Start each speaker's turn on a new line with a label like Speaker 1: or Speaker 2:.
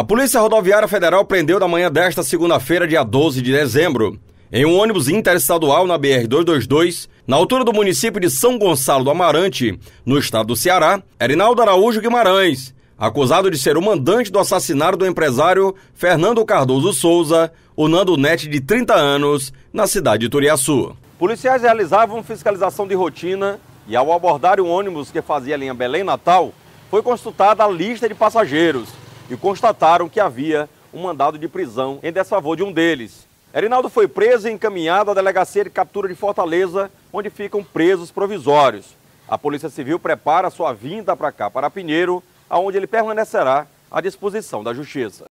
Speaker 1: A Polícia Rodoviária Federal prendeu na manhã desta segunda-feira, dia 12 de dezembro, em um ônibus interestadual na BR-222, na altura do município de São Gonçalo do Amarante, no estado do Ceará, Erinaldo Araújo Guimarães, acusado de ser o mandante do assassinato do empresário Fernando Cardoso Souza, o Nando Net de 30 anos, na cidade de Turiaçu. Policiais realizavam fiscalização de rotina e, ao abordar um ônibus que fazia a linha Belém-Natal, foi consultada a lista de passageiros e constataram que havia um mandado de prisão em desfavor de um deles. Erinaldo foi preso e encaminhado à delegacia de captura de Fortaleza, onde ficam presos provisórios. A Polícia Civil prepara sua vinda para cá, para Pinheiro, aonde ele permanecerá à disposição da Justiça.